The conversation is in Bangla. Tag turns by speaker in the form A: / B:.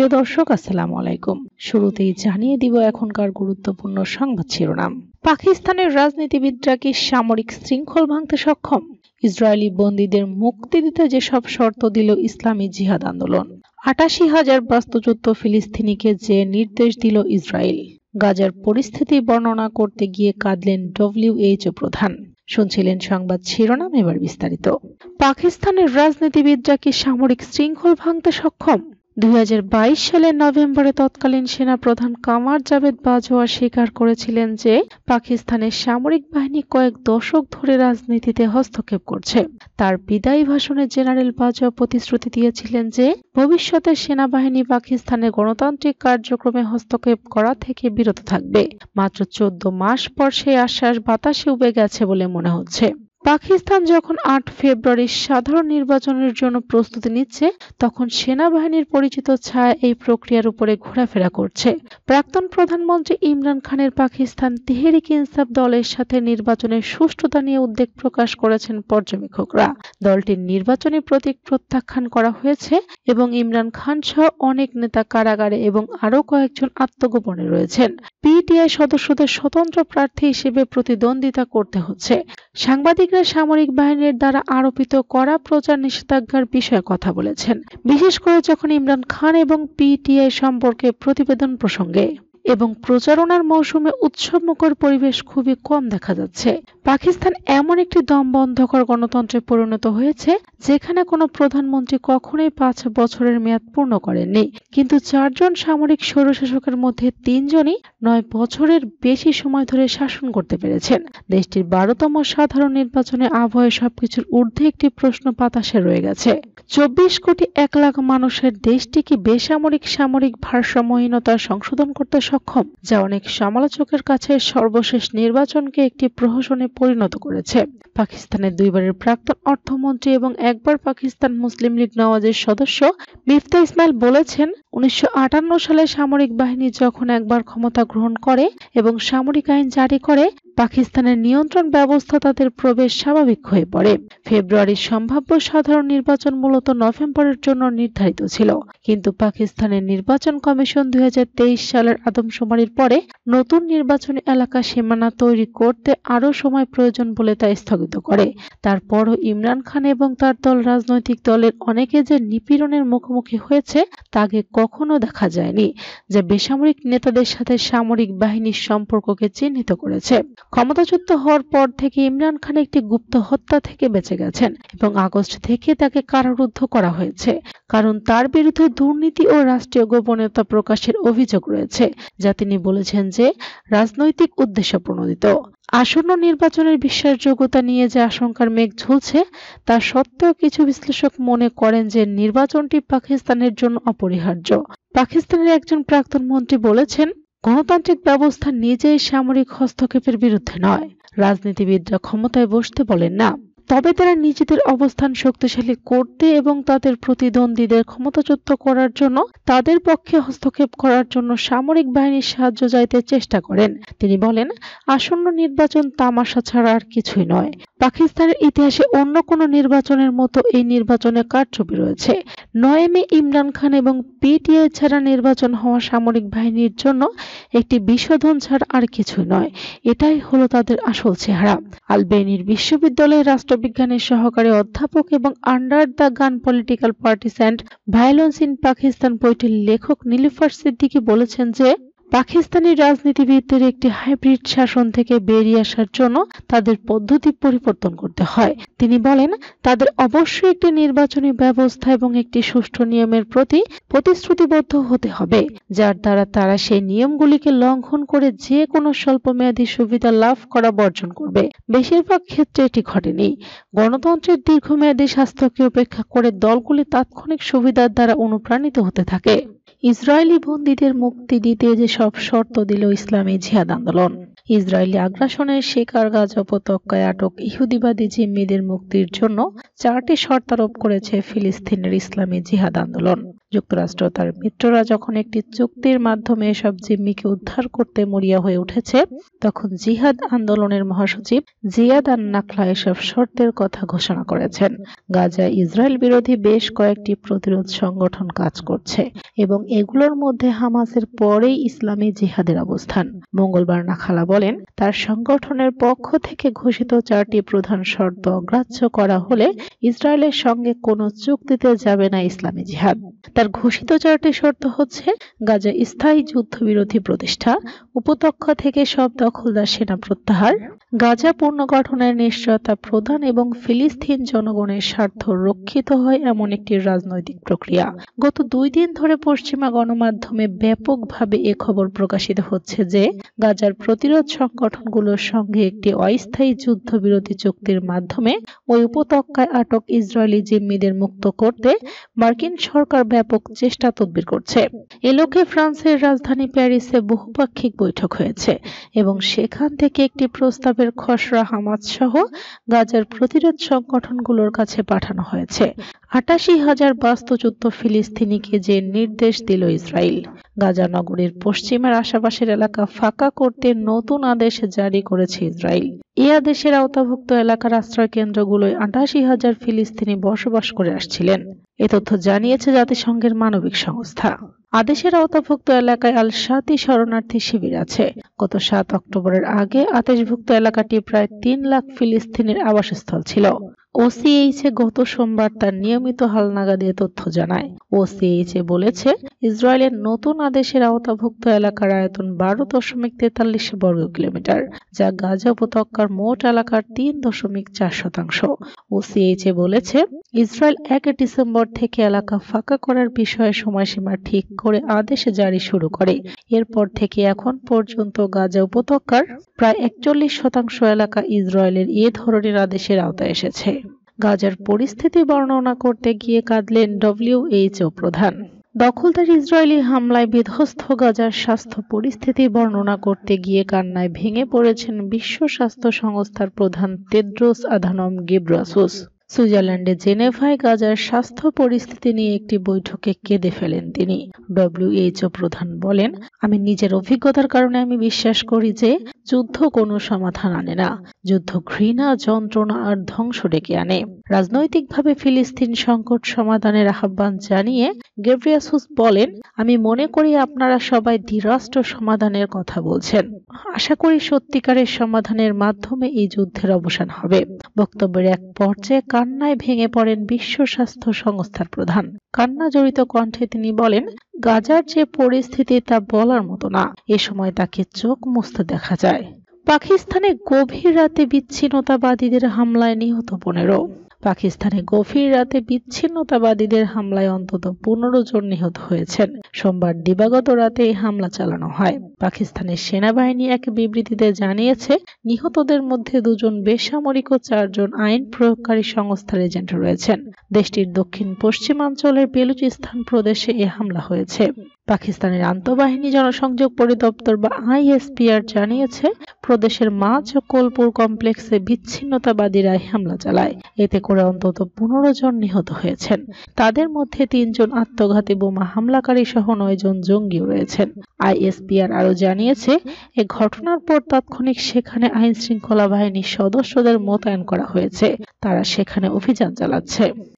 A: প্রিয় দর্শক আসসালাম আলাইকুম শুরুতেই জানিয়ে দিব এখনকার গুরুত্বপূর্ণ সংবাদ শিরোনাম পাকিস্তানের রাজনীতিবিদরা কি সামরিক শৃঙ্খল ভাঙতে সক্ষম ইসরায়েলি বন্দীদের মুক্তি দিতে যেসব শর্ত দিল ইসলামী জিহাদ আন্দোলন আটাশি হাজার বাস্তুযুদ্ধ ফিলিস্তিনিকে যে নির্দেশ দিল ইসরায়েল গাজার পরিস্থিতি বর্ণনা করতে গিয়ে কাঁদলেন ডব্লিউএইচও প্রধান শুনছিলেন সংবাদ শিরোনাম এবার বিস্তারিত পাকিস্তানের রাজনীতিবিদরা কি সামরিক শৃঙ্খল ভাঙতে সক্ষম দুই সালের নভেম্বরে তৎকালীন সেনাপ্রধান কামার জাবেদ বাজওয়া স্বীকার করেছিলেন যে পাকিস্তানের সামরিক বাহিনী কয়েক দশক ধরে রাজনীতিতে হস্তক্ষেপ করছে তার বিদায়ী ভাষণে জেনারেল বাজওয়া প্রতিশ্রুতি দিয়েছিলেন যে ভবিষ্যতে সেনাবাহিনী পাকিস্তানের গণতান্ত্রিক কার্যক্রমে হস্তক্ষেপ করা থেকে বিরত থাকবে মাত্র চোদ্দ মাস পর সেই আশ্বাস বাতাসে উবে গেছে বলে মনে হচ্ছে পাকিস্তান যখন আট ফেব্রুয়ারি সাধারণ নির্বাচনের জন্য প্রস্তুতি নিচ্ছে তখন সেনাবাহিনীর পরিচিত ছায়া এই প্রক্রিয়ার উপরে ঘোরাফেরা করছে প্রাক্তন প্রধানমন্ত্রী ইমরান খানের পাকিস্তান তেহরিক ইনসাফ দলের সাথে নির্বাচনের সুষ্ঠুতা নিয়ে উদ্বেগ প্রকাশ করেছেন পর্যবেক্ষকরা দলটির নির্বাচনী প্রতীক প্রত্যাখ্যান করা হয়েছে এবং ইমরান খান সহ অনেক নেতা কারাগারে এবং আরও কয়েকজন আত্মগোপনে রয়েছেন পিটিআই সদস্যদের স্বতন্ত্র প্রার্থী হিসেবে প্রতিদ্বন্দ্বিতা করতে হচ্ছে সাংবাদিক সৈনিকরা সামরিক বাহিনীর দ্বারা আরোপিত করা প্রচার নিষেধাজ্ঞার বিষয়ে কথা বলেছেন বিশেষ করে যখন ইমরান খান এবং পিটিআই সম্পর্কে প্রতিবেদন প্রসঙ্গে এবং প্রচারণার মৌসুমে উৎসবমুখর পরিবেশ খুবই কম দেখা যাচ্ছে পাকিস্তান এমন একটি দম বন্ধকর গণতন্ত্রে পরিণত হয়েছে যেখানে কোনো প্রধানমন্ত্রী কখনোই পাঁচ বছরের মেয়াদ পূর্ণ করেননি কিন্তু চারজন সামরিক স্বৈরশাসকের মধ্যে তিনজনই নয় বছরের বেশি সময় ধরে শাসন করতে পেরেছেন দেশটির বারোতম সাধারণ নির্বাচনে আবহাওয়া সবকিছুর ঊর্ধ্বে একটি প্রশ্ন বাতাসে রয়ে গেছে চব্বিশ কোটি এক লাখ মানুষের দেশটি কি বেসামরিক সামরিক ভারসাম্যহীনতা সংশোধন করতে সক্ষম যা অনেক সমালোচকের কাছে সর্বশেষ নির্বাচনকে একটি প্রহসনে পরিণত করেছে পাকিস্তানের দুইবারের প্রাক্তন অর্থমন্ত্রী এবং একবার পাকিস্তান মুসলিম লীগ নওয়াজের সদস্য মিফতা ইসমাইল বলেছেন উনিশশো সালে সামরিক বাহিনী যখন একবার ক্ষমতা গ্রহণ করে এবং সামরিক আইন জারি করে পাকিস্তানের নিয়ন্ত্রণ ব্যবস্থা তাদের প্রবেশ স্বাভাবিক হয়ে পড়ে ফেব্রুয়ারির সম্ভাব্য সাধারণ নির্বাচন মূলত নভেম্বরের জন্য নির্ধারিত ছিল কিন্তু পাকিস্তানের নির্বাচন কমিশন দুই সালের আদৌ আদমশুমারির পরে নতুন নির্বাচনী এলাকা সীমানা তৈরি করতে আরও সময় প্রয়োজন বলে তা স্থগিত করে তারপরও ইমরান খান এবং তার দল রাজনৈতিক দলের অনেকে যে নিপীড়নের মুখোমুখি হয়েছে তাকে কখনো দেখা যায়নি যে বেসামরিক নেতাদের সাথে সামরিক বাহিনীর সম্পর্ককে চিহ্নিত করেছে ক্ষমতাচ্যুত হওয়ার পর থেকে ইমরান খান একটি গুপ্ত হত্যা থেকে বেঁচে গেছেন এবং আগস্ট থেকে তাকে কারারুদ্ধ করা হয়েছে কারণ তার বিরুদ্ধে দুর্নীতি ও রাষ্ট্রীয় গোপনীয়তা প্রকাশের অভিযোগ রয়েছে যা তিনি বলেছেন যে রাজনৈতিক উদ্দেশ্য প্রণোদিত আসন্ন নির্বাচনের বিশ্বাসযোগ্যতা নিয়ে যে আশঙ্কার মেঘ ঝুলছে তা সত্ত্বেও কিছু বিশ্লেষক মনে করেন যে নির্বাচনটি পাকিস্তানের জন্য অপরিহার্য পাকিস্তানের একজন প্রাক্তন মন্ত্রী বলেছেন গণতান্ত্রিক ব্যবস্থা নিজেই সামরিক হস্তক্ষেপের বিরুদ্ধে নয় রাজনীতিবিদরা ক্ষমতায় বসতে বলেন না তবে তারা নিজেদের অবস্থান শক্তিশালী করতে এবং তাদের প্রতিদ্বন্দ্বীদের ক্ষমতাচ্যুত করার জন্য তাদের পক্ষে হস্তক্ষেপ করার জন্য সামরিক বাহিনীর সাহায্য চাইতে চেষ্টা করেন তিনি বলেন আসন্ন নির্বাচন তামাশা ছাড়া আর কিছুই নয় পাকিস্তানের ইতিহাসে অন্য কোনো নির্বাচনের মতো এই নির্বাচনে কারচুপি রয়েছে নয় মে ইমরান খান এবং পিটিআই ছাড়া নির্বাচন হওয়া সামরিক বাহিনীর জন্য একটি বিশোধন ছাড়া আর কিছু নয় এটাই হলো তাদের আসল চেহারা আলবেনির বিশ্ববিদ্যালয়ে রাষ্ট্রবিজ্ঞানের সহকারী অধ্যাপক এবং under the gun political parties and violence in Pakistan বইটির লেখক নীলিফার সিদ্দিকি বলেছেন যে পাকিস্তানি রাজনীতিবিদদের একটি হাইব্রিড শাসন থেকে বেরিয়ে আসার জন্য তাদের পদ্ধতি পরিবর্তন করতে হয় তিনি বলেন তাদের অবশ্যই একটি নির্বাচনী ব্যবস্থা এবং একটি সুষ্ঠু নিয়মের প্রতি প্রতিশ্রুতিবদ্ধ হতে হবে যার দ্বারা তারা সেই নিয়মগুলিকে লঙ্ঘন করে যে কোনো স্বল্পমেয়াদী সুবিধা লাভ করা বর্জন করবে বেশিরভাগ ক্ষেত্রে এটি ঘটেনি গণতন্ত্রের দীর্ঘমেয়াদী স্বাস্থ্যকে উপেক্ষা করে দলগুলি তাৎক্ষণিক সুবিধার দ্বারা অনুপ্রাণিত হতে থাকে ইসরায়েলি বন্দীদের মুক্তি দিতে যে সব শর্ত দিল ইসলামী জিহাদ আন্দোলন ইসরায়েলি আগ্রাসনের শিকার গাজ উপত্যকায় আটক ইহুদিবাদী জিম্মিদের মুক্তির জন্য চারটি শর্তারোপ করেছে ফিলিস্তিনের ইসলামী জিহাদ আন্দোলন যুক্তরাষ্ট্র তার মিত্ররা যখন একটি চুক্তির মাধ্যমে এসব জিম্মিকে উদ্ধার করতে মরিয়া হয়ে উঠেছে তখন জিহাদ আন্দোলনের মহাসচিব জিয়াদ আন নাকলা এসব শর্তের কথা ঘোষণা করেছেন গাজা ইসরায়েল বিরোধী বেশ কয়েকটি প্রতিরোধ সংগঠন কাজ করছে এবং এগুলোর মধ্যে হামাসের পরেই ইসলামী জিহাদের অবস্থান মঙ্গলবার নাখালা বলেন তার সংগঠনের পক্ষ থেকে ঘোষিত চারটি প্রধান শর্ত অগ্রাহ্য করা হলে ইসরায়েলের সঙ্গে কোনো চুক্তিতে যাবে না ইসলামী জিহাদ তার ঘোষিত চারটি শর্ত হচ্ছে গাজা স্থায়ী যুদ্ধবিরোধী প্রতিষ্ঠা উপত্যক্ষ থেকে সব দখলদার সেনা প্রত্যাহার গাজা পুনর্গঠনের নিশ্চয়তা প্রদান এবং ফিলিস্তিন জনগণের স্বার্থ রক্ষিত হয় এমন একটি রাজনৈতিক প্রক্রিয়া গত দুই দিন ধরে পশ্চিমা গণমাধ্যমে ব্যাপকভাবে এ খবর প্রকাশিত হচ্ছে যে গাজার প্রতিরোধ সংগঠনগুলোর সঙ্গে একটি অস্থায়ী যুদ্ধবিরতি চুক্তির মাধ্যমে ওই উপত্যকায় আটক ইসরায়েলি জিম্মিদের মুক্ত করতে মার্কিন সরকার ব্যাপক চেষ্টা তদবির করছে এ লক্ষ্যে ফ্রান্সের রাজধানী প্যারিসে বহুপাক্ষিক বৈঠক হয়েছে এবং সেখান থেকে একটি প্রস্তাবের খসড়া হামাজ সহ গাজার প্রতিরোধ সংগঠনগুলোর কাছে পাঠানো হয়েছে আটাশি হাজার বাস্তুচ্যুত ফিলিস্তিনিকে যে নির্দেশ দিল ইসরায়েল গাজা নগরীর পশ্চিমের আশেপাশের এলাকা ফাঁকা করতে নতুন আদেশ জারি করেছে ইসরায়েল এ আদেশের আওতাভুক্ত এলাকার আশ্রয় কেন্দ্রগুলোয় আটাশি হাজার ফিলিস্তিনি বসবাস করে আসছিলেন এ তথ্য জানিয়েছে জাতিসংঘের মানবিক সংস্থা আদেশের আওতাভুক্ত এলাকায় আল সাতি শরণার্থী শিবির আছে গত সাত অক্টোবরের আগে আদেশভুক্ত এলাকাটি প্রায় তিন লাখ ফিলিস্তিনের আবাসস্থল ছিল ওসিএইচে গত সোমবার তার নিয়মিত হালনাগা দিয়ে তথ্য জানায় ওসিএইচে বলেছে ইসরায়েলের নতুন আদেশের আওতাভুক্ত এলাকার আয়তন বারো দশমিক তেতাল্লিশ বর্গ কিলোমিটার যা গাজা উপত্যকার মোট এলাকার তিন দশমিক চার শতাংশ ওসিএইচে বলেছে ইসরায়েল এক ডিসেম্বর থেকে এলাকা ফাঁকা করার বিষয়ে সময়সীমা ঠিক করে আদেশ জারি শুরু করে এরপর থেকে এখন পর্যন্ত গাজা উপত্যকার প্রায় একচল্লিশ শতাংশ এলাকা ইসরায়েলের এ ধরনের আদেশের আওতায় এসেছে গাজার পরিস্থিতি বর্ণনা করতে গিয়ে কাঁদলেন ডব্লিউএইচও প্রধান দখলদার ইসরায়েলি হামলায় বিধ্বস্ত গাজার স্বাস্থ্য পরিস্থিতি বর্ণনা করতে গিয়ে কান্নায় ভেঙে পড়েছেন বিশ্ব স্বাস্থ্য সংস্থার প্রধান তেদ্রোস আধানম গেব্রাসুস সুইজারল্যান্ডে জেনেভায় গাজার স্বাস্থ্য পরিস্থিতি নিয়ে একটি বৈঠকে কেঁদে ফেলেন তিনি ডব্লিউএইচও প্রধান বলেন আমি নিজের অভিজ্ঞতার কারণে আমি বিশ্বাস করি যে যুদ্ধ কোনো সমাধান আনে না যুদ্ধ ঘৃণা যন্ত্রণা আর ধ্বংস ডেকে আনে রাজনৈতিকভাবে ফিলিস্তিন সংকট সমাধানের আহ্বান জানিয়ে গেব্রিয়াসুস বলেন আমি মনে করি আপনারা সবাই দ্বিরাষ্ট্র সমাধানের কথা বলছেন আশা করি সত্যিকারের সমাধানের মাধ্যমে এই যুদ্ধের অবসান হবে বক্তব্যের এক পর্যায়ে কান্নায় ভেঙে পড়েন বিশ্ব স্বাস্থ্য সংস্থার প্রধান কান্না জড়িত কণ্ঠে তিনি বলেন গাজার যে পরিস্থিতি তা বলার মতো না এ সময় তাকে চোখ মুছতে দেখা যায় পাকিস্তানে গভীর রাতে বিচ্ছিন্নতাবাদীদের হামলায় নিহত পনেরো পাকিস্তানে গভীর রাতে বিচ্ছিন্নতাবাদীদের হামলায় অন্তত পনেরো জন নিহত হয়েছেন সোমবার দিবাগত রাতে এই হামলা চালানো হয় পাকিস্তানের সেনাবাহিনী এক বিবৃতিতে জানিয়েছে নিহতদের মধ্যে দুজন বেসামরিক ও চারজন আইন প্রয়োগকারী সংস্থার এজেন্ট রয়েছেন দেশটির দক্ষিণ পশ্চিমাঞ্চলের বেলুচিস্তান প্রদেশে এ হামলা হয়েছে পাকিস্তানের আন্তঃবাহিনী জনসংযোগ পরিদপ্তর বা আইএসপিআর জানিয়েছে প্রদেশের মাছ ও কোলপুর কমপ্লেক্সে বিচ্ছিন্নতাবাদীরা হামলা চালায় এতে করে অন্তত পনেরো জন নিহত হয়েছেন তাদের মধ্যে তিনজন আত্মঘাতী বোমা হামলাকারী সহ নয়জন জঙ্গিও রয়েছেন আইএসপিআর আরও আরও জানিয়েছে এ ঘটনার পর তাৎক্ষণিক সেখানে আইন শৃঙ্খলা বাহিনীর সদস্যদের মোতায়েন করা হয়েছে তারা সেখানে অভিযান চালাচ্ছে